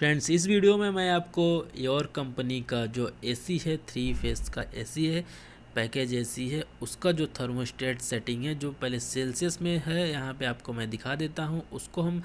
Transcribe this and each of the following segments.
friends इस video में मैं आपको योर कंपनी का जो एसी है थ्री फेस का एसी है पैकेज एसी है उसका जो थर्मोस्टेट सेटिंग है जो पहले सेल्सियस में है यहाँ पे आपको मैं दिखा देता हूँ उसको हम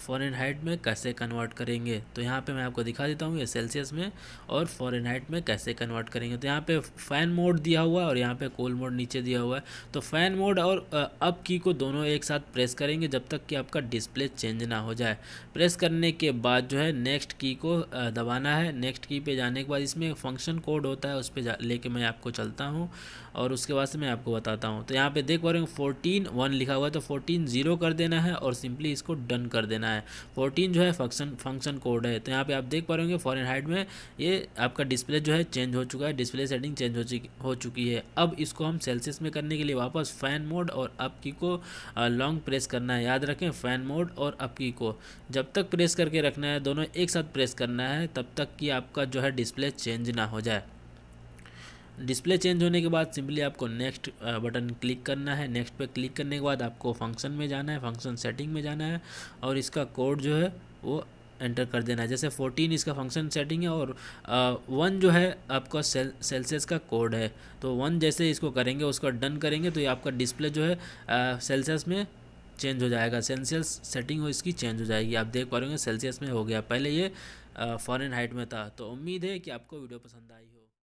फॉरन हाइट में कैसे कन्वर्ट करेंगे तो यहाँ पे मैं आपको दिखा देता हूँ ये सेल्सियस में और फॉरन हाइट में कैसे कन्वर्ट करेंगे तो यहाँ पे फ़ैन मोड दिया हुआ है और यहाँ पर कोल मोड नीचे दिया हुआ है तो फ़ैन मोड और अप की को दोनों एक साथ प्रेस करेंगे जब तक कि आपका डिस्प्ले चेंज ना हो जाए प्रेस करने के बाद जो है नेक्स्ट की को दबाना है नेक्स्ट की पर जाने के बाद इसमें फंक्शन कोड होता है उस पर लेके मैं आपको चलता करता हूँ और उसके बाद से मैं आपको बताता हूँ तो यहाँ पे देख पा रहे हो फोर्टीन वन लिखा हुआ है तो फोर्टीन जीरो कर देना है और सिंपली इसको डन कर देना है फोर्टीन जो है फंक्शन फंक्शन कोड है तो यहाँ पर आप देख पा रहे होंगे फॉरन हाइट में ये आपका डिस्प्ले जो है चेंज हो चुका है डिस्प्ले सेटिंग चेंज हो चुकी हो चुकी है अब इसको हम सेल्सियस में करने के लिए वापस फ़ैन मोड और अपकी की को लॉन्ग प्रेस करना है याद रखें फ़ैन मोड और अपकी की को जब तक प्रेस करके रखना है दोनों एक साथ प्रेस करना है तब तक कि आपका जो है डिस्प्ले चेंज ना हो जाए डिस्प्ले चेंज होने के बाद सिंपली आपको नेक्स्ट बटन क्लिक करना है नेक्स्ट पे क्लिक करने के बाद आपको फंक्शन में जाना है फंक्शन सेटिंग में जाना है और इसका कोड जो है वो एंटर कर देना है जैसे 14 इसका फंक्शन सेटिंग है और वन जो है आपका सेल सेल्सियस का कोड है तो वन जैसे इसको करेंगे उसका डन करेंगे तो ये आपका डिस्प्ले जो है सेल्सियस में चेंज हो जाएगा सेल्सियस सेटिंग हो इसकी चेंज हो जाएगी आप देख पा रहे होंगे सेल्सियस में हो गया पहले ये फॉरन हाइट में था तो उम्मीद है कि आपको वीडियो पसंद आई हो